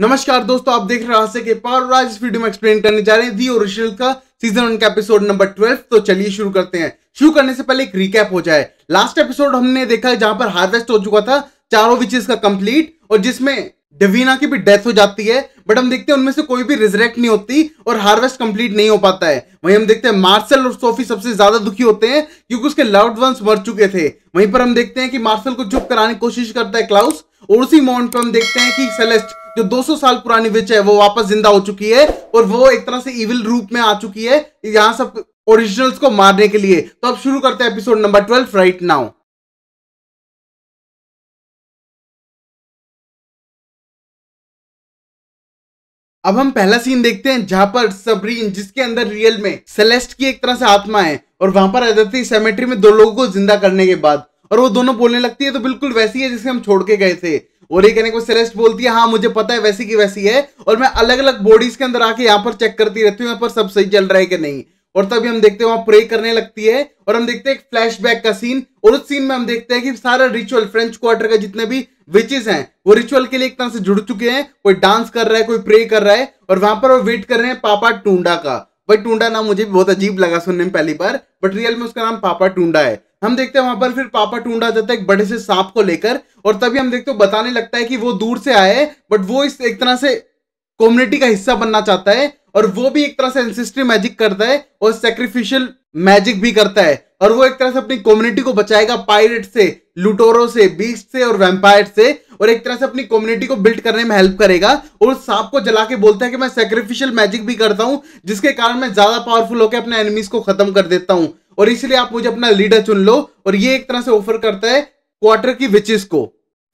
नमस्कार दोस्तों आप देख रहे हास्य के पार और आज इस वीडियो में एक्सप्लेन करने जा रहे हैं दी ओरिजिनल का सीजन वन का एपिसोड नंबर ट्वेल्व तो चलिए शुरू करते हैं शुरू करने से पहले एक रिकैप हो जाए लास्ट एपिसोड हमने देखा है जहां पर हार्वेस्ट हो चुका था चारों विचेस का कंप्लीट और जिसमें डेवीना की भी डेथ हो जाती है बट हम देखते हैं उनमें से कोई भी रिजरेक्ट नहीं होती और हार्वेस्ट कंप्लीट नहीं हो पाता है वहीं हम देखते हैं मार्शल और सोफी सबसे ज्यादा दुखी होते हैं क्योंकि उसके लव्ड वंस मर चुके थे वहीं पर हम देखते हैं कि मार्शल को चुप कराने की कोशिश करता है क्लाउस और उसी मोमेंट पर हम देखते हैं कि सेलेस्ट जो 200 साल पुरानी विच है वो वापस जिंदा हो चुकी है और वो एक तरह से इविल रूप में आ चुकी है यहाँ सब ओरिजिनल्स को मारने के लिए तो अब शुरू करते हैं episode number twelve right now अब हम पहला सीन देखते हैं जहां पर सबरीन जिसके अंदर रियल में सेलेस्ट की एक तरह से आत्मा है और वहां पर आ जाती है सेमेट्री में दो लोगों को जिंदा करने के बाद और वो दोनों बोलने लगती है तो बिल्कुल वैसी है जिसे हम छोड़ के गए थे और ये कहने को सेलेस्ट बोलती है हाँ मुझे पता है वैसी की वैसी है और मैं अलग अलग बॉडीज के अंदर आके यहाँ पर चेक करती रहती हूँ यहाँ पर सब सही चल रहा है कि नहीं और तभी हम देखते हैं वहां प्रे करने लगती है और हम देखते हैं एक फ्लैशबैक का सीन और उस सीन में हम देखते हैं कि सारा रिचुअल फ्रेंच क्वार्टर का जितने भी विचेस हैं वो रिचुअल के लिए एक तरह से जुड़ चुके हैं कोई डांस कर रहा है कोई प्रे कर रहा है और वहां पर वो वेट कर रहे हैं पापा टूडा का भाई टूडा नाम मुझे भी बहुत अजीब लगा सुनने में पहली बार बट रियल में उसका नाम पापा टूडा है हम देखते हैं वहां पर फिर पापा टूडा जाता है एक बड़े से सांप को लेकर और तभी हम देखते हो बताने लगता है कि वो दूर से आए बट वो इस एक तरह से कम्युनिटी का हिस्सा बनना चाहता है और वो भी एक तरह से एंसेस्ट्री मैजिक करता है और सेक्रीफिशियल मैजिक भी करता है और वो एक तरह से अपनी कम्युनिटी को बचाएगा पायरेट से लुटोरों से बीच से और वेम्पायर से और एक तरह से अपनी कम्युनिटी को बिल्ड करने में हेल्प करेगा और सांप को जला के बोलता है कि मैं सेक्रीफिशियल मैजिक भी करता हूँ जिसके कारण मैं ज्यादा पावरफुल होकर अपने एनिमीज को खत्म कर देता हूँ और इसलिए आप मुझे अपना लीडर चुन लो और ये एक तरह से ऑफर करता है क्वार्टर की विचेस को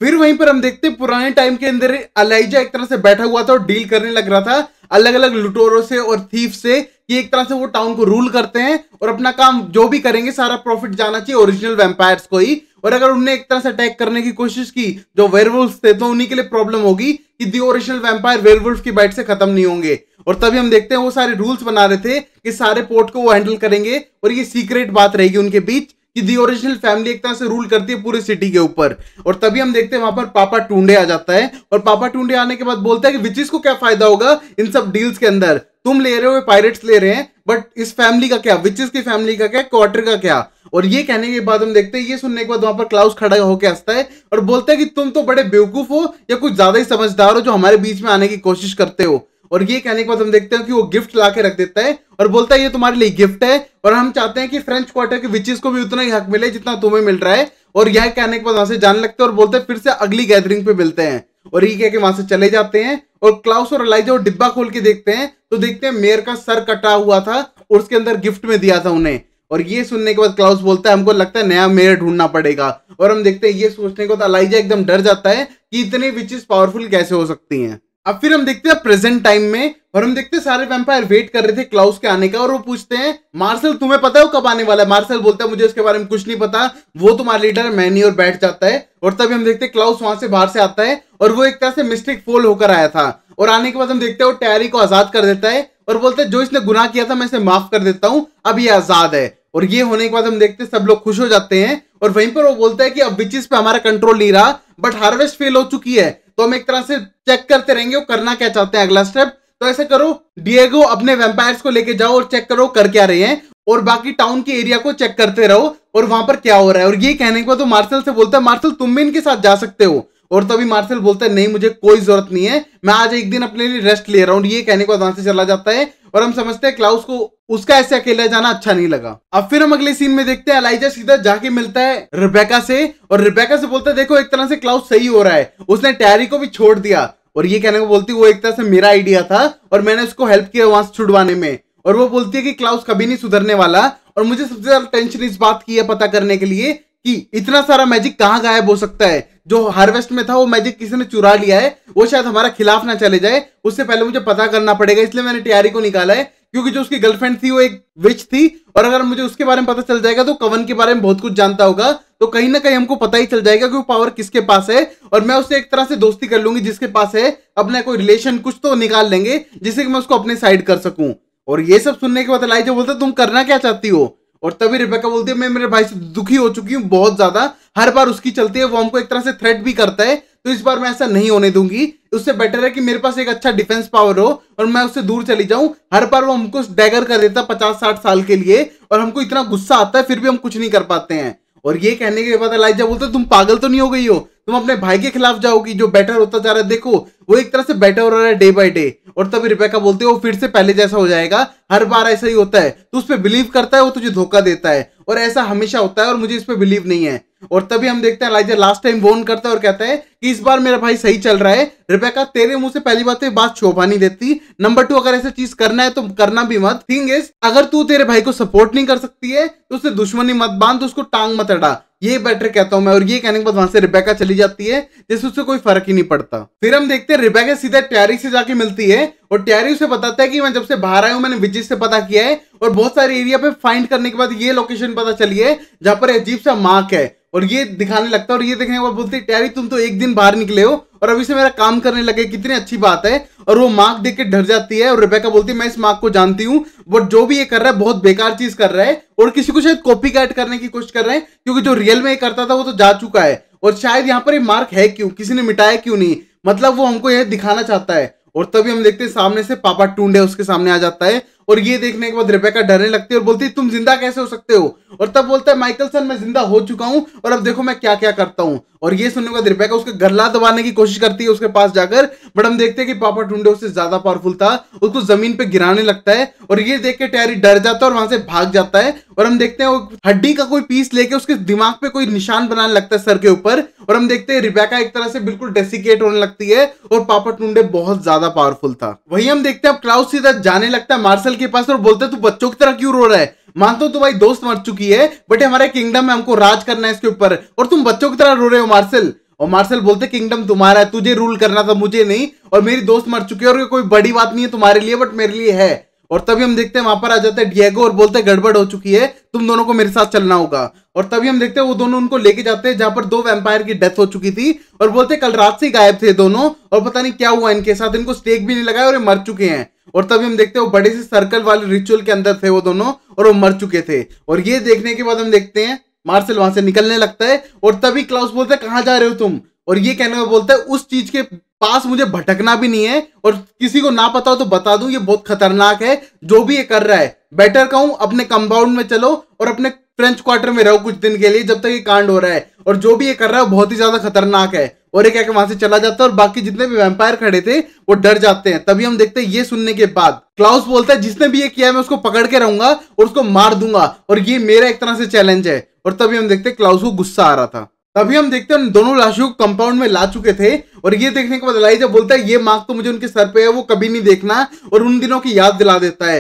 फिर वहीं पर हम देखते पुराने टाइम के अंदर अलाइजा एक तरह से बैठा हुआ था और डील करने लग रहा था अलग अलग लुटोरों से और थीफ से कि एक तरह से वो टाउन को रूल करते हैं और अपना काम जो भी करेंगे सारा प्रॉफिट जाना चाहिए ओरिजिनल वेम्पायर्स को ही और अगर उनने एक तरह से अटैक करने की कोशिश की जो वेरवुल्फ थे तो उन्हीं के लिए प्रॉब्लम होगी कि दी ओरिजिनल वेम्पायर वेरवुल्फ की बाइट से खत्म नहीं होंगे और तभी हम देखते हैं वो सारे रूल्स बना रहे थे कि सारे पोर्ट को वो हैंडल करेंगे और ये सीक्रेट बात रहेगी उनके बीच कि दी ओरिजिनल फैमिली एक तरह से रूल करती है पूरी सिटी के ऊपर और तभी हम देखते हैं वहां पर पापा टूडे आ जाता है और पापा टूडे आने के बाद बोलता है कि विचिस को क्या फायदा होगा इन सब डील्स के अंदर तुम ले रहे हो पायरेट्स ले रहे हैं बट इस फैमिली का क्या विचिस की फैमिली का क्या क्वार्टर का क्या और ये कहने के बाद हम देखते हैं ये सुनने के बाद वहां पर क्लाउस खड़ा होकर हंसता है और बोलता है कि तुम तो बड़े बेवकूफ हो या कुछ ज्यादा ही समझदार हो जो हमारे बीच में आने की कोशिश करते हो और ये कहने के बाद हम देखते हैं कि वो गिफ्ट ला के रख देता है और बोलता है ये तुम्हारे लिए गिफ्ट है और हम चाहते हैं कि फ्रेंच क्वार्टर के विचेस को भी उतना ही हक मिले जितना तुम्हें मिल रहा है और यह कहने के बाद वहां से जाने लगते हैं और बोलते हैं फिर से अगली गैदरिंग पे मिलते हैं और ये कह के वहां से चले जाते हैं और क्लाउस और अलाइजा वो डिब्बा खोल के देखते हैं तो देखते हैं मेयर का सर कटा हुआ था और उसके अंदर गिफ्ट में दिया था उन्हें और ये सुनने के बाद क्लाउस बोलता है हमको लगता है नया मेयर ढूंढना पड़ेगा और हम देखते हैं ये सोचने के बाद अलाइजा एकदम डर जाता है कि इतनी विचेस पावरफुल कैसे हो सकती हैं अब फिर हम देखते हैं प्रेजेंट टाइम में और हम देखते हैं सारे वेम्पायर वेट कर रहे थे क्लाउस के आने का और वो पूछते हैं मार्शल तुम्हें पता है वो कब आने वाला है मार्शल बोलता है मुझे उसके बारे में कुछ नहीं पता वो तुम्हारा लीडर है मैनी और बैठ जाता है और तभी हम देखते हैं क्लाउस वहां से बाहर से आता है और वो एक तरह से मिस्टेक फोल होकर आया था और आने के बाद हम देखते हैं वो टैरी को आजाद कर देता है और बोलते हैं जो इसने गुना किया था मैं इसे माफ कर देता हूँ अब ये आजाद है और ये होने के बाद हम देखते हैं सब लोग खुश हो जाते हैं और वहीं पर वो बोलता है कि अब विचिस पे हमारा कंट्रोल नहीं रहा बट हार्वेस्ट फेल हो चुकी है तो हम एक तरह से चेक करते रहेंगे वो करना क्या चाहते हैं अगला स्टेप तो ऐसा करो डिएगो अपने वेम्पायर्स को लेके जाओ और चेक करो कर क्या रहे हैं और बाकी टाउन के एरिया को चेक करते रहो और वहां पर क्या हो रहा है और ये कहने के बाद तो मार्शल से बोलता है मार्शल तुम भी इनके साथ जा सकते हो और तभी मार्शल बोलता है नहीं मुझे कोई जरूरत नहीं है मैं आज एक दिन अपने लिए रेस्ट ले रहा हूँ ये कहने को वहां से चला जाता है और हम समझते हैं क्लाउस को उसका ऐसे अकेले जाना अच्छा नहीं लगा अब फिर हम अगले सीन में देखते हैं अलाइजा सीधा जाके मिलता है रिबेका से और रिबेका से बोलता है देखो एक तरह से क्लाउस सही हो रहा है उसने टैरी को भी छोड़ दिया और ये कहने को बोलती वो एक तरह से मेरा आइडिया था और मैंने उसको हेल्प किया वहां से छुड़वाने में और वो बोलती है कि क्लाउस कभी नहीं सुधरने वाला और मुझे सबसे ज्यादा टेंशन इस बात की है पता करने के लिए कि इतना सारा मैजिक कहाँ गायब हो सकता है जो हार्वेस्ट में था वो मैजिक किसी ने चुरा लिया है वो शायद हमारा खिलाफ ना चले जाए उससे पहले मुझे पता करना पड़ेगा इसलिए मैंने टियारी को निकाला है क्योंकि जो उसकी गर्लफ्रेंड थी वो एक विच थी और अगर मुझे उसके बारे में पता चल जाएगा तो कवन के बारे में बहुत कुछ जानता होगा तो कहीं ना कहीं हमको पता ही चल जाएगा कि वो पावर किसके पास है और मैं उससे एक तरह से दोस्ती कर लूंगी जिसके पास है अपना कोई रिलेशन कुछ तो निकाल लेंगे जिससे कि मैं उसको अपने साइड कर सकूं और ये सब सुनने के बाद जो बोलते तुम करना क्या चाहती हो और तभी रिपेका बोलती है मैं मेरे भाई से दुखी हो चुकी हूँ बहुत ज्यादा हर बार उसकी चलती है वो हमको एक तरह से थ्रेट भी करता है तो इस बार मैं ऐसा नहीं होने दूंगी उससे बेटर है कि मेरे पास एक अच्छा डिफेंस पावर हो और मैं उससे दूर चली जाऊं हर बार वो हमको डैगर कर देता है पचास साठ साल के लिए और हमको इतना गुस्सा आता है फिर भी हम कुछ नहीं कर पाते हैं और ये कहने के बाद अलाइजा बोलते तुम पागल तो नहीं हो गई हो तुम अपने भाई के खिलाफ जाओगी जो बेटर होता जा रहा है देखो वो एक तरह से बेटर हो रहा है डे बाय डे और तभी रिपेका बोलते हो फिर से पहले जैसा हो जाएगा हर बार ऐसा ही होता है तो उस पर बिलीव करता है वो तुझे धोखा देता है और ऐसा हमेशा होता है और मुझे इस पर बिलीव नहीं है और तभी हम देखते हैं लाइजा लास्ट टाइम वोन करता है और कहता है कि इस बार मेरा भाई सही चल रहा है रिपेका तेरे मुंह से पहली बात है तो बात शोभा नहीं देती नंबर टू अगर ऐसा चीज करना है तो करना भी मत थिंग इज अगर तू तेरे भाई को सपोर्ट नहीं कर सकती है तो उससे दुश्मनी मत बांध तो उसको टांग मत अड़ा ये बेटर कहता हूं मैं और ये कहने के बाद वहां से रिबेका चली जाती है जैसे उससे कोई फर्क ही नहीं पड़ता फिर हम देखते हैं रिबेका सीधा टैरी से जाके मिलती है और टैरी उसे बताता है कि मैं जब से बाहर आया हूं मैंने विजिट से पता किया है और बहुत सारे एरिया पे फाइंड करने के बाद ये लोकेशन पता चली है जहां पर अजीब सा मार्क है और ये दिखाने लगता है और ये देखने के बाद बोलती है टैरी तुम तो एक दिन बाहर निकले हो और अभी से मेरा काम करने लगे कितनी अच्छी बात है और वो मार्क देख के डर जाती है और रिबेका बोलती है मैं इस मार्क को जानती हूँ बट जो भी ये कर रहा है बहुत बेकार चीज कर रहा है और किसी को शायद कॉपी करने की कोशिश कर रहे हैं क्योंकि जो रियल में ये करता था वो तो जा चुका है और शायद यहाँ पर ये मार्क है क्यों किसी ने मिटाया क्यों नहीं मतलब वो हमको यह दिखाना चाहता है और तभी हम देखते हैं सामने से पापा टूंडे उसके सामने आ जाता है और ये देखने के बाद रिबेका डरने लगती है और बोलती है तुम जिंदा कैसे हो सकते हो और तब बोलता है माइकल सर मैं जिंदा हो चुका हूं और अब देखो मैं क्या क्या करता हूं और ये सुनने का दीपिका उसके गला दबाने की कोशिश करती है उसके पास जाकर बट हम देखते हैं कि पापा टुंडे उससे ज्यादा पावरफुल था उसको जमीन पे गिराने लगता है और ये देख के टैरी डर जाता है और वहां से भाग जाता है और हम देखते हैं वो हड्डी का कोई पीस लेके उसके दिमाग पे कोई निशान बनाने लगता है सर के ऊपर और हम देखते हैं रिबेका एक तरह से बिल्कुल डेसिकेट होने लगती है और पापा टुंडे बहुत ज्यादा पावरफुल था वही हम देखते हैं अब क्लाउस सीधा जाने लगता है मार्शल के पास और बोलते तू बच्चों की तरह क्यों रो रहा है मान तो भाई दोस्त मर चुकी है बट हमारे किंगडम में हमको राज करना है इसके ऊपर और तुम बच्चों की तरह रो रहे हो मार्शल और मार्शल बोलते किंगडम तुम्हारा है तुझे रूल करना था मुझे नहीं और मेरी दोस्त मर चुकी है और कोई बड़ी बात नहीं है तुम्हारे लिए बट मेरे लिए है और तभी हम देखते हैं वहां पर आ जाते हैं डिएगो और बोलते हैं गड़बड़ हो चुकी है तुम दोनों को मेरे साथ चलना होगा और तभी हम देखते हैं वो दोनों उनको लेके जाते हैं जहां पर दो वैम्पायर की डेथ हो चुकी थी और बोलते कल रात से गायब थे दोनों और पता नहीं क्या हुआ इनके साथ इनको स्टेक भी नहीं लगाया और ये मर चुके हैं और तभी हम देखते हैं वो बड़े से सर्कल वाले रिचुअल के अंदर थे वो दोनों और वो मर चुके थे और ये देखने के बाद हम देखते हैं मार्सल वहां से निकलने लगता है और तभी क्लाउस बोलता है कहाँ जा रहे हो तुम और ये कहने का बोलता है उस चीज के पास मुझे भटकना भी नहीं है और किसी को ना पता हो तो बता दूं ये बहुत खतरनाक है जो भी ये कर रहा है बेटर कहूं अपने कंपाउंड में चलो और अपने फ्रेंच क्वार्टर में रहो कुछ दिन के लिए जब तक ये कांड हो रहा है और जो भी ये कर रहा है बहुत ही ज्यादा खतरनाक है और एक एक वहां से चला जाता है और बाकी जितने भी वैम्पायर खड़े थे वो डर जाते हैं तभी हम देखते हैं ये सुनने के बाद क्लाउस बोलता है जिसने भी ये किया है मैं उसको पकड़ के रहूंगा और उसको मार दूंगा और ये मेरा एक तरह से चैलेंज है और तभी हम देखते क्लाउस को गुस्सा आ रहा था तभी हम देखते हैं दोनों लाशों को कंपाउंड में ला चुके थे और ये देखने के बाद लाई जब बोलता है ये मार्क तो मुझे उनके सर पे है वो कभी नहीं देखना और उन दिनों की याद दिला देता है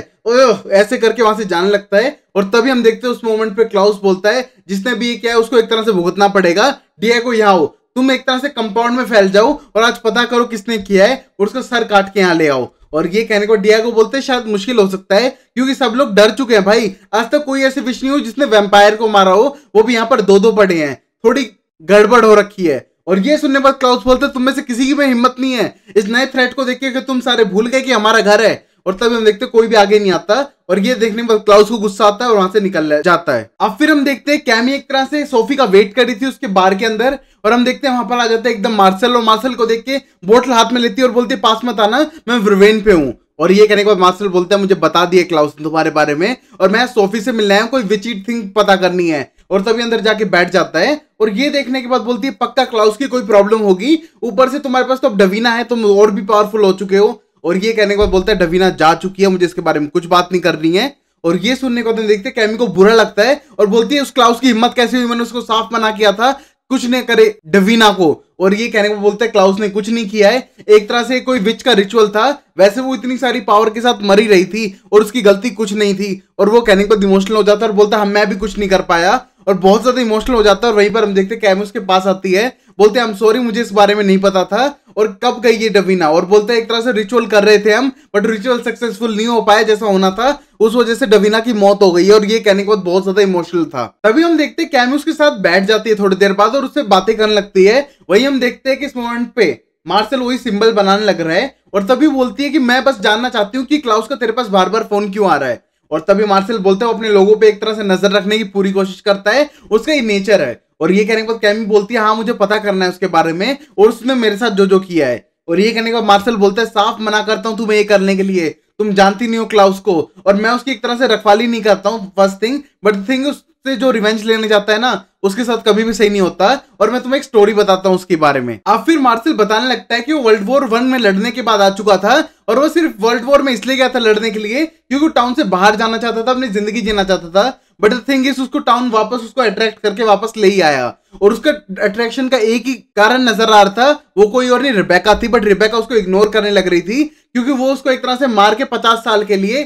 ऐसे करके वहां से जाने लगता है और तभी हम देखते हैं उस मोमेंट पे क्लाउस बोलता है जिसने भी ये किया है उसको एक तरह से भुगतना पड़ेगा डीए को यहाँ हो तुम एक तरह से कंपाउंड में फैल जाओ और आज पता करो किसने किया है और उसको सर काट के यहाँ ले आओ और ये कहने को डिया को बोलते शायद मुश्किल हो सकता है क्योंकि सब लोग डर चुके हैं भाई आज तक तो कोई ऐसी विश नहीं हुई जिसने वेम्पायर को मारा हो वो भी यहाँ पर दो दो पड़े हैं थोड़ी गड़बड़ हो रखी है और ये सुनने बाद क्लाउस बोलते तुम में से किसी की भी हिम्मत नहीं है इस नए थ्रेट को देख के तुम सारे भूल गए कि हमारा घर है और तब हम देखते कोई भी आगे नहीं आता और ये देखने के बाद क्लाउस को गुस्सा आता है और वहां से निकल जाता है अब फिर हम देखते हैं कैमी एक तरह से सोफी का वेट कर रही थी उसके बार के अंदर और हम देखते हैं वहां पर आ जाते हैं एकदम मार्सल और मार्सल को देख के बोटल हाथ में लेती है और बोलती है पास मत आना मैं व्रवेन पे हूँ और ये कहने के बाद मार्सल बोलता है मुझे बता दिया क्लाउस तुम्हारे बारे में और मैं सोफी से मिलना है कोई विचिट थिंग पता करनी है और तभी अंदर जाके बैठ जाता है और ये देखने के बाद बोलती है पक्का क्लाउस की कोई प्रॉब्लम होगी ऊपर से तुम्हारे पास तो अब डवीना है तुम और भी पावरफुल हो चुके हो और ये कहने के बाद बोलता है डवीना जा चुकी है मुझे इसके बारे में कुछ बात नहीं करनी है और ये सुनने को तो देखते कैमी को बुरा लगता है और बोलती है उस क्लाउस की हिम्मत कैसे हुई मैंने उसको साफ मना किया था कुछ नहीं करे डवीना को और ये कहने को बोलता है क्लाउस ने कुछ नहीं किया है एक तरह से कोई विच का रिचुअल था वैसे वो इतनी सारी पावर के साथ मरी रही थी और उसकी गलती कुछ नहीं थी और वो कहने को इमोशनल हो जाता है और बोलता है हाँ, मैं भी कुछ नहीं कर पाया और बहुत ज़्यादा इमोशनल हो जाता है और वहीं पर हम देखते हैं कैम उसके पास आती है बोलते हैं हम सॉरी मुझे इस बारे में नहीं पता था और कब गई ये डबीना और बोलते हैं एक तरह से रिचुअल कर रहे थे हम बट रिचुअल सक्सेसफुल नहीं हो पाया जैसा होना था उस वजह से डबीना की मौत हो गई और ये कहने के बाद बहुत ज्यादा इमोशनल था तभी हम देखते हैं कैमी उसके साथ बैठ जाती है थोड़ी देर बाद और उससे बातें करने लगती है वही हम देखते हैं कि इस मोमेंट पे मार्शल वही सिंबल बनाने लग रहा है और तभी बोलती है कि मैं बस जानना चाहती हूँ कि क्लाउस का तेरे पास बार बार फोन क्यों आ रहा है और तभी मार्शल बोलते हैं अपने लोगों पे एक तरह से नजर रखने की पूरी कोशिश करता है उसका ये नेचर है और ये कहने के बाद कैमी बोलती है हाँ मुझे पता करना है उसके बारे में और उसने मेरे साथ जो जो किया है और ये कहने के बाद मार्शल बोलता है साफ मना करता हूँ तुम्हें ये करने के लिए तुम जानती नहीं हो क्लाउस को और मैं उसकी एक तरह से रखवाली नहीं करता हूँ फर्स्ट थिंग बट थिंग उस से जो रिवेंज लेने जाता है ना उसके साथ कभी भी सही नहीं होता और मैं तुम्हें एक स्टोरी बताता हूँ उसके बारे में अब फिर मार्शल बताने लगता है कि वो वर्ल्ड वॉर वन में लड़ने के बाद आ चुका था और वो सिर्फ वर्ल्ड वॉर में इसलिए गया था लड़ने के लिए क्योंकि टाउन से बाहर जाना चाहता था अपनी जिंदगी जीना चाहता था बट द थिंग इज उसको टाउन वापस उसको अट्रैक्ट करके वापस ले ही आया और उसका अट्रैक्शन का एक ही कारण नजर आ रहा था वो कोई और नहीं रिबेका थी बट रिबेका उसको इग्नोर करने लग रही थी क्योंकि वो उसको एक तरह से मार के पचास साल के लिए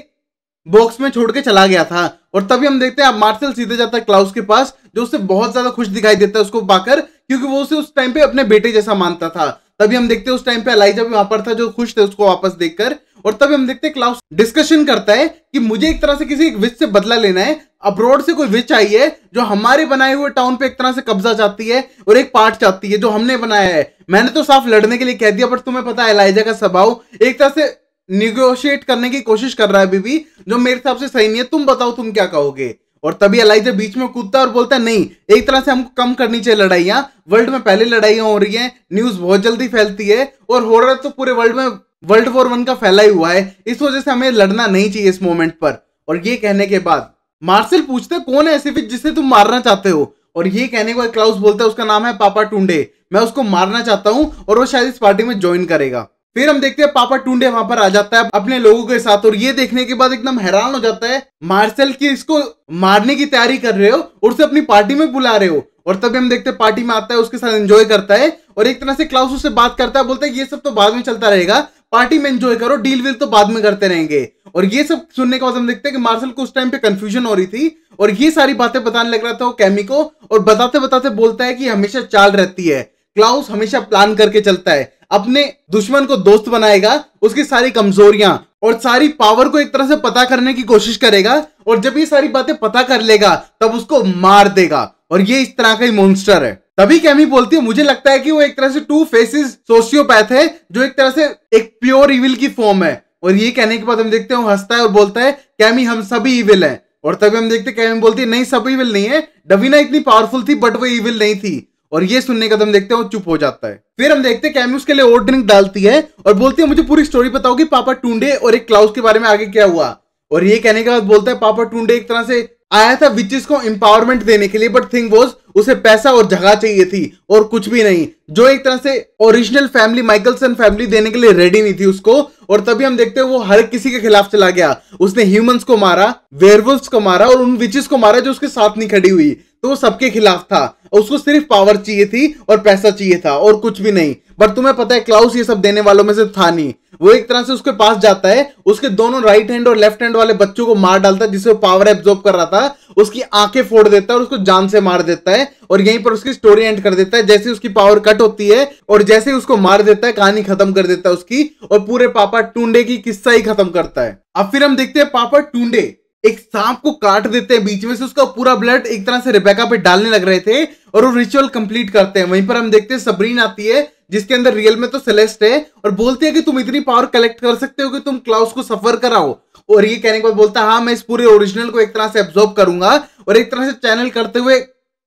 बॉक्स में छोड़ के चला गया था और तभी हम देखते हैं अब मार्शल सीधे जाता है क्लाउस के पास जो उससे बहुत ज्यादा खुश दिखाई देता है उसको पाकर क्योंकि वो उसे उस टाइम पे अपने बेटे जैसा मानता था तभी हम देखते हैं उस टाइम पे अलाइजा भी वहां पर था जो खुश थे उसको वापस देखकर और तभी हम देखते हैं क्लाउस डिस्कशन करता है कि मुझे एक तरह से किसी एक विच से बदला लेना है अब्रॉड से कोई विच आई है जो हमारे बनाए हुए टाउन पे एक तरह से कब्जा चाहती है और एक पार्ट चाहती है जो हमने बनाया है मैंने तो साफ लड़ने के लिए कह दिया बट तुम्हें पता है एलाइजा का स्वभाव एक तरह से निगोशिएट करने की कोशिश कर रहा है बीबी जो मेरे हिसाब से सही नहीं है तुम बताओ तुम क्या कहोगे और तभी अलाइजा बीच में कूदता और बोलता है नहीं एक तरह से हमको कम करनी चाहिए लड़ाइयाँ वर्ल्ड में पहले लड़ाइयाँ हो रही हैं न्यूज़ बहुत जल्दी फैलती है और हो रहा तो पूरे वर्ल्ड में वर्ल्ड वॉर वन का फैला ही हुआ है इस वजह से हमें लड़ना नहीं चाहिए इस मोमेंट पर और ये कहने के बाद मार्शल पूछते कौन है ऐसे जिसे तुम मारना चाहते हो और ये कहने के बाद क्लाउस बोलता है उसका नाम है पापा टूडे मैं उसको मारना चाहता हूँ और वो शायद इस पार्टी में ज्वाइन करेगा फिर हम देखते हैं पापा टूडे वहां पर आ जाता है अपने लोगों के साथ और ये देखने के बाद एकदम हैरान हो जाता है मार्शल की इसको मारने की तैयारी कर रहे हो और उसे अपनी पार्टी में बुला रहे हो और तभी हम देखते हैं पार्टी में आता है उसके साथ एंजॉय करता है और एक तरह से क्लाउस उससे बात करता है बोलता है ये सब तो बाद में चलता रहेगा पार्टी में एंजॉय करो डील वील तो बाद में करते रहेंगे और ये सब सुनने के बाद हम देखते हैं कि मार्शल को उस टाइम पे कंफ्यूजन हो रही थी और ये सारी बातें बताने लग रहा था वो कैमी को और बताते बताते बोलता है कि हमेशा चाल रहती है क्लाउस हमेशा प्लान करके चलता है अपने दुश्मन को दोस्त बनाएगा उसकी सारी कमजोरियां और सारी पावर को एक तरह से पता करने की कोशिश करेगा और जब ये सारी बातें पता कर लेगा तब उसको मार देगा और ये इस तरह का ही मॉन्स्टर है तभी कैमी बोलती है मुझे लगता है कि वो एक तरह से टू फेसेस सोशियोपैथ है जो एक तरह से एक प्योर इविल की फॉर्म है और ये कहने के बाद हम देखते हैं हंसता है और बोलता है कैमी हम सभी इविल हैं और तभी हम देखते हैं कैमी बोलती है नहीं सभी इविल नहीं है डवीना इतनी पावरफुल थी बट वो इविल नहीं थी और ये सुनने का तो हम देखते हैं वो चुप हो जाता है फिर हम देखते हैं कैमी उसके लिए और ड्रिंक डालती है और बोलती है मुझे पूरी स्टोरी बताओ कि पापा टूडे और एक क्लाउस के बारे में आगे क्या हुआ और ये कहने के बाद बोलता है पापा टूडे एक तरह से आया था विचेस को एम्पावरमेंट देने के लिए बट थिंग वॉज उसे पैसा और जगह चाहिए थी और कुछ भी नहीं जो एक तरह से ओरिजिनल फैमिली माइकलसन फैमिली देने के लिए रेडी नहीं थी उसको और तभी हम देखते हैं वो हर किसी के खिलाफ चला गया उसने ह्यूमंस को मारा वेयरवुल्फ्स को मारा और उन विचेस को मारा जो उसके साथ नहीं खड़ी हुई तो वो सबके खिलाफ था और उसको सिर्फ पावर चाहिए थी और पैसा चाहिए था और कुछ भी नहीं बट तुम्हें पता है क्लाउस ये सब देने वालों में से था नहीं वो एक तरह से उसके पास जाता है उसके दोनों राइट हैंड और लेफ्ट हैंड वाले बच्चों को मार डालता है जिसे वो पावर एब्जॉर्ब कर रहा था उसकी आंखें फोड़ देता है और उसको जान से मार देता है और यहीं पर उसकी स्टोरी एंड कर देता है जैसे उसकी पावर कट होती है और जैसे ही उसको मार देता है कहानी खत्म कर देता है उसकी और पूरे पापा टूडे की किस्सा ही खत्म करता है अब फिर हम देखते हैं पापा टूडे एक सांप को काट देते हैं बीच में से उसका पूरा ब्लड एक तरह से रिबेका पे डालने लग रहे थे और वो रिचुअल कंप्लीट करते हैं वहीं पर हम देखते हैं सबरीन आती है जिसके अंदर रियल में तो सेलेस्ट है और बोलती है कि तुम इतनी पावर कलेक्ट कर सकते हो कि तुम क्लाउस को सफर कराओ और ये कहने के बाद बोलता है हाँ मैं इस पूरे ओरिजिनल को एक तरह से एब्जॉर्ब करूंगा और एक तरह से चैनल करते हुए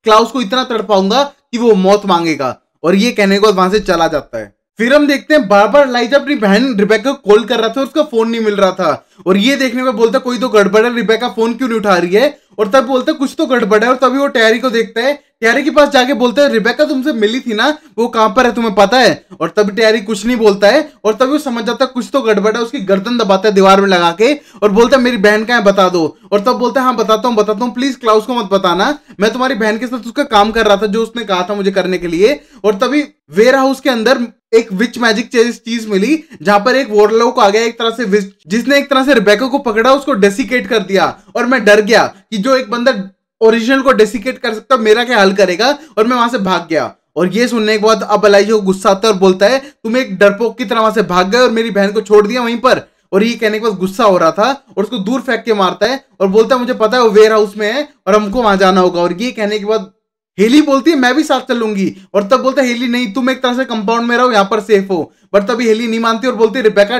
क्लाउस को इतना तड़पाऊंगा कि वो मौत मांगेगा और ये कहने के बाद वहां से चला जाता है फिर हम देखते हैं बार बार लाइजा अपनी बहन रिबेका को कॉल कर रहा था उसका फोन नहीं मिल रहा था और ये देखने में बोलता कोई तो गड़बड़ है रिबेका फोन क्यों नहीं उठा रही है और तब बोलता कुछ तो गड़बड़ है और तभी वो टैरी को देखता है टियारी के पास जाके बोलता है रिबेका तुमसे मिली थी ना वो कहां पर है तुम्हें पता है और तभी टियारी कुछ नहीं बोलता है और तभी वो समझ जाता है कुछ तो गड़बड़ है उसकी गर्दन दबाता है दीवार में लगा के और बोलता है मेरी बहन का है बता दो और तब बोलता है हाँ बताता हूँ बताता हूँ प्लीज क्लाउस को मत बताना मैं तुम्हारी बहन के साथ उसका काम कर रहा था जो उसने कहा था मुझे करने के लिए और तभी वेयर हाउस के अंदर एक विच मैजिक चीज मिली जहां पर एक वॉरलो को आ गया एक तरह से जिसने एक तरह से रिबेका को पकड़ा उसको डेसिकेट कर दिया और मैं डर गया कि जो एक बंदा ओरिजिनल को डेसिकेट कर सकता मेरा क्या हल करेगा और मैं वहां से भाग गया और ये सुनने के बाद अब अलाइजो को गुस्सा आता है और बोलता है तुम एक डरपोक की तरह वहां से भाग गए और मेरी बहन को छोड़ दिया वहीं पर और ये कहने के बाद गुस्सा हो रहा था और उसको दूर फेंक के मारता है और बोलता है मुझे पता है वो वेयर हाउस में है और हमको वहां जाना होगा और ये कहने के बाद हेली बोलती है मैं भी साथ चलूंगी और तब बोलता है हेली नहीं तुम एक तरह से कंपाउंड में रहो यहाँ पर सेफ हो बट तभी हेली नहीं मानती और बोलती रिपेका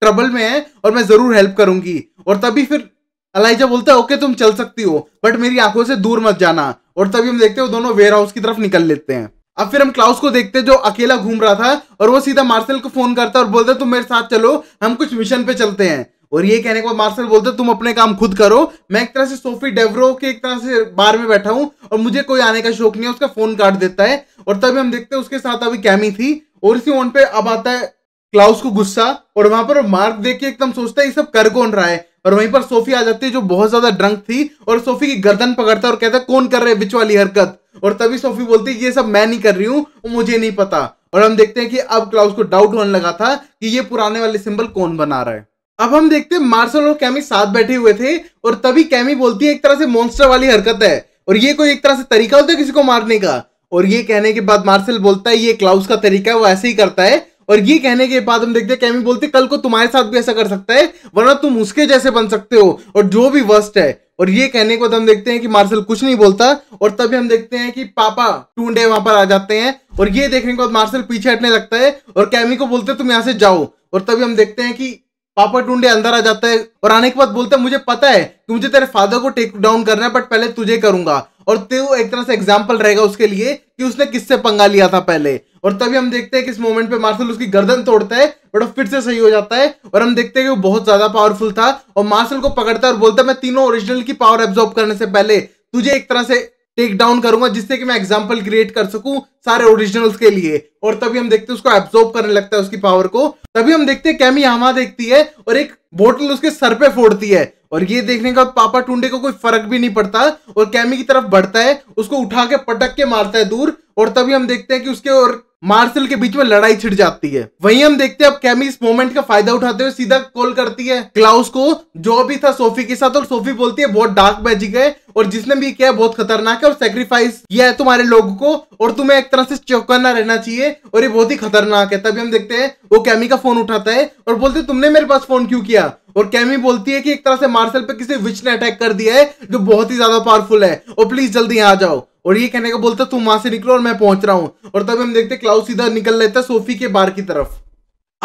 ट्रबल में है और मैं जरूर हेल्प करूंगी और तभी फिर अलाइजा बोलता है ओके तुम चल सकती हो बट मेरी आंखों से दूर मत जाना और तभी हम देखते हैं दोनों वेयर हाउस की तरफ निकल लेते हैं अब फिर हम क्लाउस को देखते हैं जो अकेला घूम रहा था और वो सीधा मार्शल को फोन करता है और बोलता तुम मेरे साथ चलो हम कुछ मिशन पे चलते हैं और ये कहने के बाद मार्शल बोलते तुम अपने काम खुद करो मैं एक तरह से सोफी डेवरो के एक तरह से बार में बैठा हूँ और मुझे कोई आने का शौक नहीं है उसका फोन काट देता है और तभी हम देखते हैं उसके साथ अभी कैमी थी और इसी ओन पे अब आता है क्लाउस को गुस्सा और वहां पर मार्क देख के एकदम सोचता है ये सब कर कौन रहा है और वहीं पर सोफी आ जाती है जो बहुत ज्यादा ड्रंक थी और सोफी की गर्दन पकड़ता है और कहता है कौन कर रहे बिच वाली हरकत और तभी सोफी बोलती है ये सब मैं नहीं कर रही हूँ मुझे नहीं पता और हम देखते हैं कि अब क्लाउस को डाउट होने लगा था कि ये पुराने वाले सिंबल कौन बना रहा है अब हम देखते हैं मार्शल और कैमी साथ बैठे हुए थे और तभी कैमी बोलती है एक तरह से मॉन्स्टर वाली हरकत है और ये कोई एक तरह से तरीका होता है किसी को मारने का और ये कहने के बाद मार्शल बोलता है ये क्लाउस का तरीका है वो ऐसे ही करता है और ये कहने के बाद हम देखते हैं कैमी बोलते कल को तुम्हारे साथ भी ऐसा कर सकता है वरना तुम उसके जैसे बन सकते हो और जो भी वर्स्ट है और ये कहने के बाद हम देखते हैं कि मार्शल कुछ नहीं बोलता और तभी हम देखते हैं कि पापा टूडे वहां पर आ जाते हैं और ये देखने के बाद मार्शल पीछे हटने लगता है और कैमी को बोलते हैं तुम यहां से जाओ और तभी हम देखते हैं कि पापा टूडे अंदर आ जाता है और आने के बाद बोलते हैं मुझे पता है कि मुझे तेरे फादर को टेक डाउन करना है बट पहले तुझे करूंगा और तो एक तरह से एग्जाम्पल रहेगा उसके लिए कि उसने किससे पंगा लिया था पहले और तभी हम देखते हैं कि इस मोमेंट पे मार्शल उसकी गर्दन तोड़ता है बट वो फिर से सही हो जाता है और हम देखते हैं कि वो बहुत ज्यादा पावरफुल था और मार्शल को पकड़ता है और बोलता है मैं तीनों ओरिजिनल की पावर एब्जॉर्ब करने से पहले तुझे एक तरह से टेक डाउन करूंगा जिससे कि मैं एग्जाम्पल क्रिएट कर सकूं सारे ओरिजिनल्स के लिए और तभी हम देखते हैं उसको एब्जॉर्ब करने लगता है उसकी पावर को तभी हम देखते हैं कैमी हमा देखती है और एक बोतल उसके सर पे फोड़ती है और ये देखने का पापा टूडे को कोई फर्क भी नहीं पड़ता और कैमी की तरफ बढ़ता है उसको उठा के पटक के मारता है दूर और तभी हम देखते हैं कि उसके और मार्शल के बीच में लड़ाई छिड़ जाती है वहीं हम देखते हैं अब कैमी इस मोमेंट का फायदा उठाते हुए सीधा कॉल करती है क्लाउस को जो भी था सोफी के साथ और सोफी बोलती है बहुत डार्क मैजिक है और जिसने भी किया बहुत खतरनाक है और सेक्रीफाइस किया है तुम्हारे लोगों को और तुम्हें एक तरह से चौकाना रहना चाहिए और ये बहुत ही खतरनाक है तभी हम देखते हैं वो कैमी का फोन उठाता है और बोलते तुमने मेरे पास फोन क्यों किया दिया और कैमी बोलती है कि एक तरह से मार्शल पे किसी विच ने अटैक कर दिया है जो बहुत ही ज्यादा पावरफुल है और प्लीज जल्दी आ जाओ और ये कहने का बोलता है तुम वहां से निकलो और मैं पहुंच रहा हूं और तब हम देखते क्लाउ सीधा निकल लेता है सोफी के बार की तरफ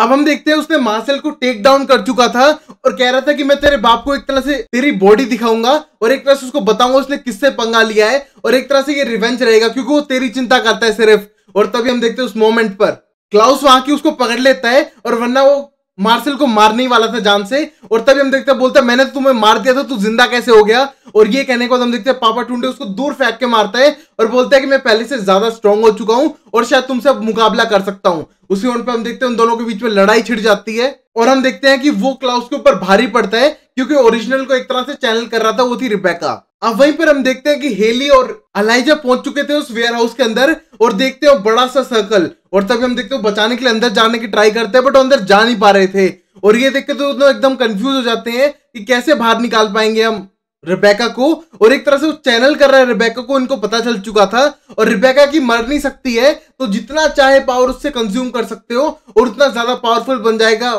अब हम देखते हैं उसने मार्शल को टेक डाउन कर चुका था और कह रहा था कि मैं तेरे बाप को एक तरह से तेरी बॉडी दिखाऊंगा और एक तरह से उसको बताऊंगा उसने किससे पंगा लिया है और एक तरह से ये रिवेंज रहेगा क्योंकि वो तेरी चिंता करता है सिर्फ और तभी हम देखते हैं उस मोमेंट पर क्लाउस वहां की उसको पकड़ लेता है और वरना वो मार्शल को मारने वाला था जान से और तभी हम देखते हैं बोलता मैंने तो तुम्हें मार दिया था तू जिंदा कैसे हो गया और ये कहने को हम देखते हैं पापा टूंडे उसको दूर फेंक के मारता है और बोलता है कि मैं पहले से ज्यादा स्ट्रांग हो चुका हूं और शायद तुमसे अब मुकाबला कर सकता हूं उसी ओन पर हम देखते हैं उन दोनों के बीच में लड़ाई छिड़ जाती है और हम देखते हैं कि वो क्लाउस के ऊपर भारी पड़ता है क्योंकि ओरिजिनल को एक तरह से चैनल कर रहा था वो थी रिबेका अब वहीं पर हम देखते हैं कि हेली और अलाइजा पहुंच चुके थे उस वेयर हाउस के अंदर और देखते हैं बड़ा सा सर्कल और तभी हम देखते हैं बचाने के लिए अंदर जाने की ट्राई करते हैं बट अंदर जा नहीं पा रहे थे और ये देख के तो दोनों एकदम कंफ्यूज हो जाते हैं कि कैसे बाहर निकाल पाएंगे हम रिबेका को और एक तरह से वो चैनल कर रहा है रिबेका को इनको पता चल चुका था और रिबेका की मर नहीं सकती है तो जितना चाहे पावर उससे कंज्यूम कर सकते हो और उतना ज्यादा पावरफुल बन जाएगा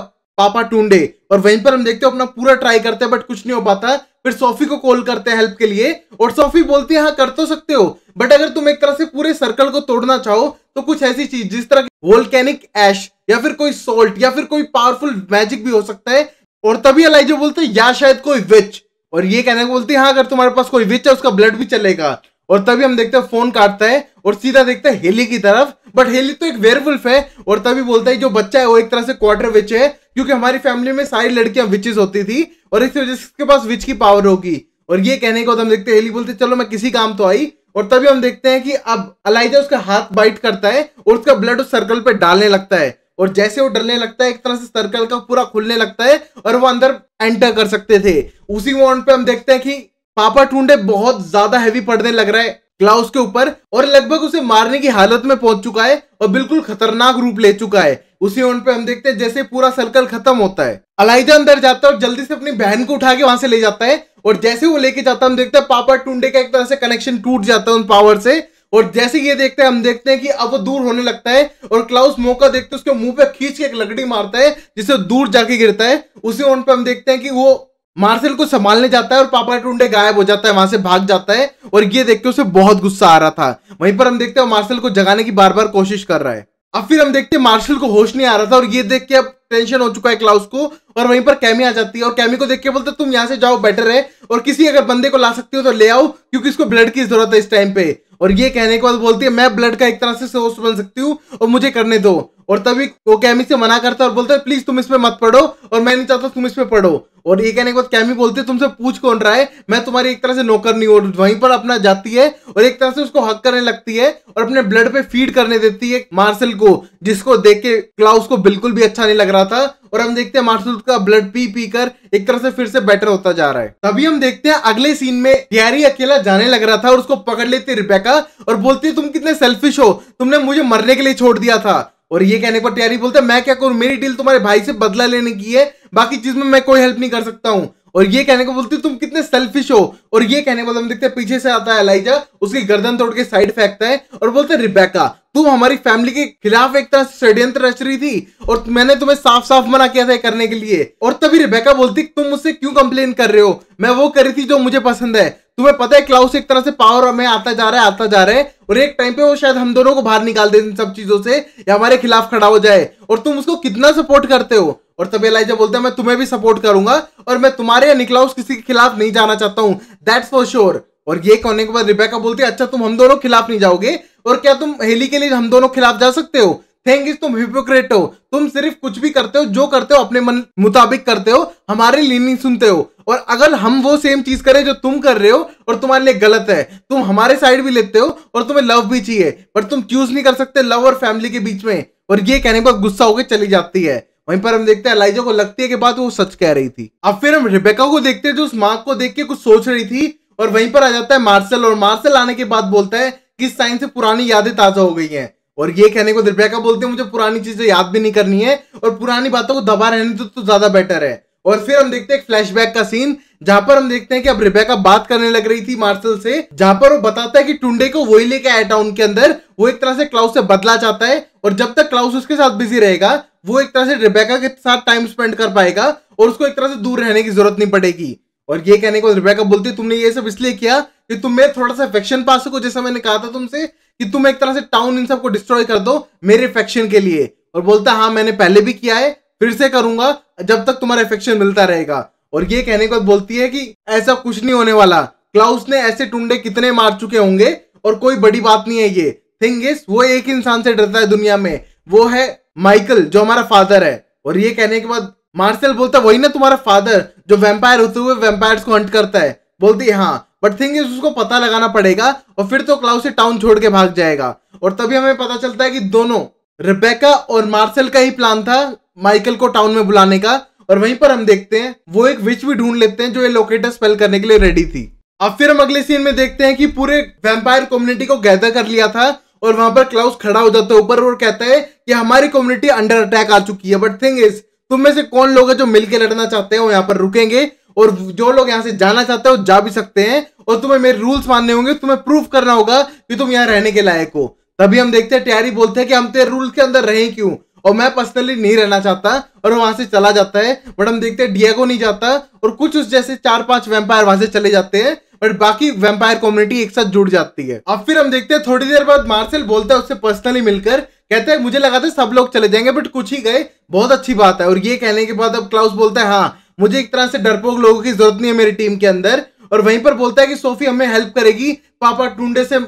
पापा टूडे और वहीं पर हम देखते हैं अपना पूरा ट्राई करते हैं बट कुछ नहीं हो पाता फिर सोफी को कॉल करते हैं हेल्प के लिए और सोफी बोलती है हाँ कर तो सकते हो बट अगर तुम एक तरह से पूरे सर्कल को तोड़ना चाहो तो कुछ ऐसी चीज जिस तरह की वोल्केनिक एश या फिर कोई सोल्ट या फिर कोई पावरफुल मैजिक भी हो सकता है और तभी अलाइजो बोलते हैं या शायद कोई विच और ये कहने को बोलती है हाँ अगर तुम्हारे पास कोई विच है उसका ब्लड भी चलेगा और तभी हम देखते हैं फोन काटता है और सीधा देखते हैं हेली की तरफ बट हेली तो एक वेयरवुल्फ है और तभी बोलता है जो बच्चा है वो एक तरह से क्वार्टर विच है क्योंकि हमारी फैमिली में सारी लड़कियां विचेस होती थी और इसी वजह से इसके पास विच की पावर होगी और ये कहने को तो हम देखते हैं हेली बोलते चलो मैं किसी काम तो आई और तभी हम देखते हैं कि अब अलाइजा उसका हाथ बाइट करता है और उसका ब्लड उस सर्कल पर डालने लगता है और जैसे वो डरने लगता है एक तरह से सर्कल का पूरा खुलने लगता है और वो अंदर एंटर कर सकते थे उसी मोमेंट पे हम देखते हैं कि पापा टूडे बहुत ज्यादा हैवी पड़ने लग रहा है क्लाउस के ऊपर और लगभग उसे मारने की हालत में पहुंच चुका है और बिल्कुल खतरनाक रूप ले चुका है उसी ओन पे हम देखते हैं जैसे पूरा सर्कल खत्म होता है अलाइजा अंदर जाता है और जल्दी से अपनी बहन को उठा के वहां से ले जाता है और जैसे वो लेके जाता है हम देखते हैं पापा टूडे का एक तरह से कनेक्शन टूट जाता है उन पावर से और जैसे ये देखते हैं हम देखते हैं कि अब वो दूर होने लगता है और क्लाउस मौका देखते हैं उसके मुंह पे खींच के एक लकड़ी मारता है जिसे दूर जाके गिरता है उसी ओन पे हम देखते हैं कि वो मार्सल को संभालने जाता है और पापा टुंडे गायब हो जाता है वहां से भाग जाता है और ये देख के उसे बहुत गुस्सा आ रहा था वहीं पर हम देखते हैं मार्शल को जगाने की बार बार कोशिश कर रहा है अब फिर हम देखते हैं मार्शल को होश नहीं आ रहा था और ये देख के अब टेंशन हो चुका है क्लाउस को और वहीं पर कैमी आ जाती है और कैमी को देख के बोलते तुम यहाँ से जाओ बेटर है और किसी अगर बंदे को ला सकते हो तो ले आओ क्योंकि इसको ब्लड की जरूरत है इस टाइम पे और ये कहने के बाद बोलती है मैं ब्लड का एक तरह से सोर्स बन सकती हूँ और मुझे करने दो और तभी वो कैमी से मना करता है और बोलता है प्लीज तुम इस मत पढ़ो और मैं नहीं चाहता तुम इस पढ़ो और ये कहने के बाद कैमी बोलती है तुमसे पूछ कौन रहा है मैं तुम्हारी एक तरह से नौकर नहीं और वहीं पर अपना जाती है और एक तरह से उसको हक करने लगती है और अपने ब्लड पे फीड करने देती है मार्शल को जिसको देख के क्लाउस को बिल्कुल भी अच्छा नहीं लग रहा था और हम देखते हैं मार्शल का ब्लड पी पी कर एक तरह से फिर से बेटर होता जा रहा है तभी हम देखते हैं अगले सीन में टियारी अकेला जाने लग रहा था और उसको पकड़ लेती रिपेका और बोलती है तुम कितने सेल्फिश हो तुमने मुझे मरने के लिए छोड़ दिया था और ये कहने पर तैयारी बोलता है मैं क्या करूं मेरी डील तुम्हारे भाई से बदला लेने की है बाकी चीज में मैं कोई हेल्प नहीं कर सकता हूं और ये कहने को बोलती तुम कितने सेल्फिश हो और ये कहने को बोलते हम देखते हैं पीछे से आता है अलाइजा उसकी गर्दन तोड़ के साइड फेंकता है और बोलते हैं रिबेका तुम हमारी फैमिली के खिलाफ एक तरह से षड्यंत्र रच रही थी और मैंने तुम्हें साफ साफ मना किया था करने के लिए और तभी रिबेका बोलती तुम मुझसे क्यों कंप्लेन कर रहे हो मैं वो कर रही थी जो मुझे पसंद है तुम्हें पता है क्लाउस एक तरह से पावर में आता जा रहा है आता जा रहा है और एक टाइम पे वो शायद हम दोनों को बाहर निकाल दे इन सब चीजों से या हमारे खिलाफ खड़ा हो जाए और तुम उसको कितना सपोर्ट करते हो और तब एलाइजा बोलता है मैं तुम्हें भी सपोर्ट करूंगा और मैं तुम्हारे या निकलाउस किसी के खिलाफ नहीं जाना चाहता हूँ दैट्स फॉर श्योर और ये कहने के बाद रिबेका बोलती है अच्छा तुम हम दोनों खिलाफ नहीं जाओगे और क्या तुम हेली के लिए हम दोनों खिलाफ जा सकते हो थैंक यू तुम हिपोक्रेट हो तुम सिर्फ कुछ भी करते हो जो करते हो अपने मन मुताबिक करते हो हमारे लिए नहीं सुनते हो और अगर हम वो सेम चीज करें जो तुम कर रहे हो और तुम्हारे लिए गलत है तुम हमारे साइड भी लेते हो और तुम्हें लव भी चाहिए पर तुम चूज नहीं कर सकते लव और फैमिली के बीच में और ये कहने पर गुस्सा होकर चली जाती है वहीं पर हम देखते हैं अलाइजा को लगती है कि बात वो सच कह रही थी अब फिर हम रिबेका को देखते हैं जो उस मार्क को देख के कुछ सोच रही थी और वहीं पर आ जाता है मार्शल और मार्शल आने के बाद बोलता है कि इस साइन से पुरानी यादें ताजा हो गई हैं और ये कहने को रिबेका बोलते हैं मुझे पुरानी चीजें याद भी नहीं करनी है और पुरानी बातों को दबा रहने तो, तो ज्यादा बेटर है और फिर हम देखते हैं एक फ्लैशबैक का सीन जहां पर हम देखते हैं कि अब रिबेका बात करने लग रही थी मार्शल से जहां पर वो बताता है कि टुंडे को वही लेके आया टाउन के अंदर वो एक तरह से क्लाउस से बदला चाहता है और जब तक क्लाउस उसके साथ बिजी रहेगा वो एक तरह से रिबेका के साथ टाइम स्पेंड कर पाएगा और उसको एक तरह से दूर रहने की जरूरत नहीं पड़ेगी और ये कहने को रिबेका बोलती है तुमने ये सब इसलिए किया कि तुम मेरे थोड़ा सा फैक्शन पा सको जैसा मैंने कहा था तुमसे कि तुम एक तरह से टाउन इन सबको डिस्ट्रॉय कर दो मेरे फैक्शन के लिए और बोलता हाँ मैंने पहले भी किया है फिर से करूंगा जब तक तुम्हारा अफेक्शन मिलता रहेगा और ये कहने को बोलती है कि ऐसा कुछ नहीं होने वाला क्लाउस ने ऐसे टुंडे कितने मार चुके होंगे और कोई बड़ी बात नहीं है ये थिंग इज वो एक इंसान से डरता है दुनिया में वो है माइकल जो हमारा फादर है और ये कहने के बाद मार्शल बोलता वही ना तुम्हारा फादर जो वेम्पायर होते हुए वेम्पायर्स को हंट करता है बोलती है हाँ बट थिंग इज उसको पता लगाना पड़ेगा और फिर तो क्लाउस टाउन छोड़ के भाग जाएगा और तभी हमें पता चलता है कि दोनों रिबेका और मार्शल का ही प्लान था माइकल को टाउन में बुलाने का और वहीं पर हम देखते हैं वो एक विच भी ढूंढ लेते हैं जो ये लोकेटर स्पेल करने के लिए रेडी थी अब फिर हम अगले सीन में देखते हैं कि पूरे वेम्पायर कम्युनिटी को गैदर कर लिया था और वहां पर क्लाउस खड़ा हो जाता है ऊपर और कहता है कि हमारी कम्युनिटी अंडर अटैक आ चुकी है बट थिंग इज तुम में से कौन लोग है जो मिलकर लड़ना चाहते हैं वो यहाँ पर रुकेंगे और जो लोग यहाँ से जाना चाहते हैं वो जा भी सकते हैं और तुम्हें मेरे रूल्स मानने होंगे तुम्हें प्रूफ करना होगा कि तुम यहाँ रहने के लायक हो तभी हम देखते हैं टैरी बोलते हैं कि हम तेरे रूल के अंदर रहे क्यों और मैं पर्सनली नहीं रहना चाहता और वहां से चला जाता है बट हम देखते हैं डिएगो नहीं जाता और कुछ उस जैसे चार पांच वेम्पायर वहां से चले जाते हैं बट बाकी वेम्पायर कम्युनिटी एक साथ जुड़ जाती है अब फिर हम देखते हैं थोड़ी देर बाद मार्सल बोलता है उससे पर्सनली मिलकर कहते हैं मुझे लगा था सब लोग चले जाएंगे बट कुछ ही गए बहुत अच्छी बात है और ये कहने के बाद अब क्लाउस बोलता है हाँ मुझे एक तरह से डरपोक लोगों की जरूरत नहीं है मेरी टीम के अंदर और वहीं पर बोलता है कि सोफी हमें हेल्प करेगी पापा टूडे से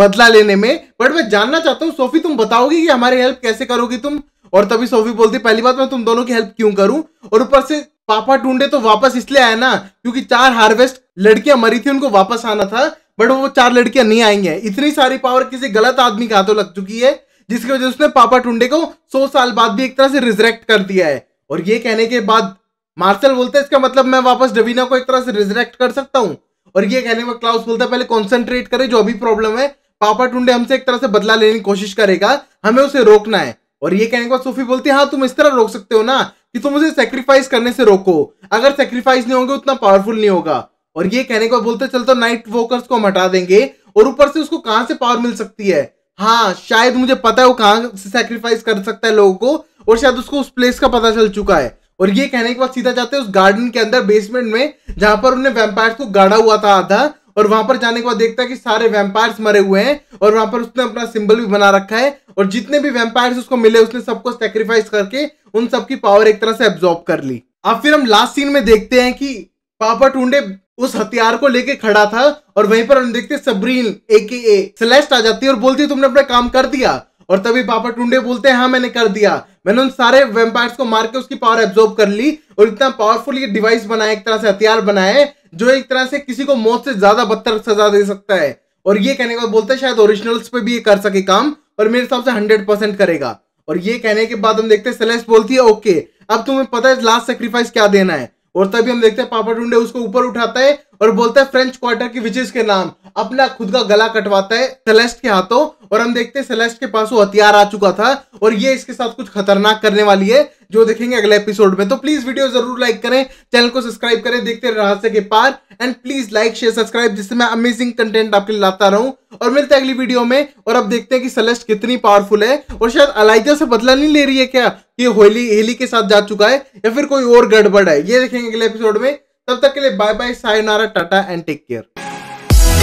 बदला लेने में बट मैं जानना चाहता हूँ सोफी तुम बताओगी कि हमारी हेल्प कैसे करोगी तुम और तभी सोफी बोलती पहली बात मैं तुम दोनों की हेल्प क्यों करूं और ऊपर से पापा ढूंढे तो वापस इसलिए आया ना क्योंकि चार हार्वेस्ट लड़कियां मरी थी उनको वापस आना था बट वो चार लड़कियां नहीं आई हैं इतनी सारी पावर किसी गलत आदमी के हाथों लग चुकी है जिसकी वजह से उसने पापा टुंडे को सौ साल बाद भी एक तरह से रिजरेक्ट कर दिया है और ये कहने के बाद मार्शल बोलते हैं इसका मतलब मैं वापस डबीना को एक तरह से रिजरेक्ट कर सकता हूँ और ये कहने में क्लाउस बोलता है पहले कॉन्सेंट्रेट करे जो अभी प्रॉब्लम है पापा टुंडे हमसे एक तरह से बदला लेने की कोशिश करेगा हमें उसे रोकना है और ये कहने के बाद सूफी बोलती है हाँ तुम इस तरह रोक सकते हो ना कि तुम उसे सेक्रीफाइस करने से रोको अगर सेक्रीफाइस नहीं होंगे उतना पावरफुल नहीं होगा और ये कहने को बोलते चल तो नाइट वोकर्स को हम हटा देंगे और ऊपर से उसको कहां से पावर मिल सकती है हाँ शायद मुझे पता है वो कहां से सेक्रीफाइस कर सकता है लोगों को और शायद उसको उस प्लेस का पता चल चुका है और ये कहने के बाद सीधा जाते हैं उस गार्डन के अंदर बेसमेंट में जहां पर उन्हें वेम्पायर को गाड़ा हुआ था आधा और वहां पर जाने के बाद देखता है कि सारे वैम्पायर्स मरे हुए हैं और वहां पर उसने अपना सिंबल भी बना रखा है और जितने भी वैम्पायर्स उसको मिले उसने सबको सेक्रीफाइस करके उन सबकी पावर एक तरह से एब्जॉर्ब कर ली अब फिर हम लास्ट सीन में देखते हैं कि पापा टूडे उस हथियार को लेके खड़ा था और वहीं पर हम देखते सबरीन ए के ए आ जाती है और बोलती है तुमने अपना काम कर दिया और तभी पापा टूडे बोलते हैं हाँ मैंने कर दिया मैंने उन सारे वेम्पायर्स को मार के उसकी पावर एब्जॉर्ब कर ली और इतना पावरफुल ये डिवाइस बनाया एक तरह से हथियार बनाया जो एक तरह से किसी को मौत से ज्यादा बदतर सजा दे सकता है और ये कहने के बाद शायद ओरिजिनल्स पे भी ये कर सके काम और मेरे हिसाब से हंड्रेड परसेंट करेगा और ये कहने के बाद हम देखते हैं बोलती है ओके अब तुम्हें पता है लास्ट सेक्रीफाइस क्या देना है और तभी हम देखते हैं पापा टूडे उसको ऊपर उठाता है और बोलता है फ्रेंच क्वार्टर की विचेस के नाम अपना खुद का गला कटवाता है सेलेस्ट के हाथों और हम देखते हैं सेलेस्ट के पास वो हथियार आ चुका था और ये इसके साथ कुछ खतरनाक करने वाली है जो देखेंगे अगले एपिसोड में तो प्लीज वीडियो जरूर लाइक करें चैनल को सब्सक्राइब करें देखते रहे रहस्य के पार and please like share subscribe जिससे मैं अमेजिंग कंटेंट आपके लिए लाता रहूं और मिलते हैं अगली वीडियो में और अब देखते हैं कि सलेस्ट कितनी पावरफुल है और शायद अलाइजा से बदला नहीं ले रही है क्या कि होली हेली के साथ जा चुका है या फिर कोई और गड़बड़ है ये देखेंगे अगले एपिसोड में तब तक के लिए bye bye sayonara tata and take care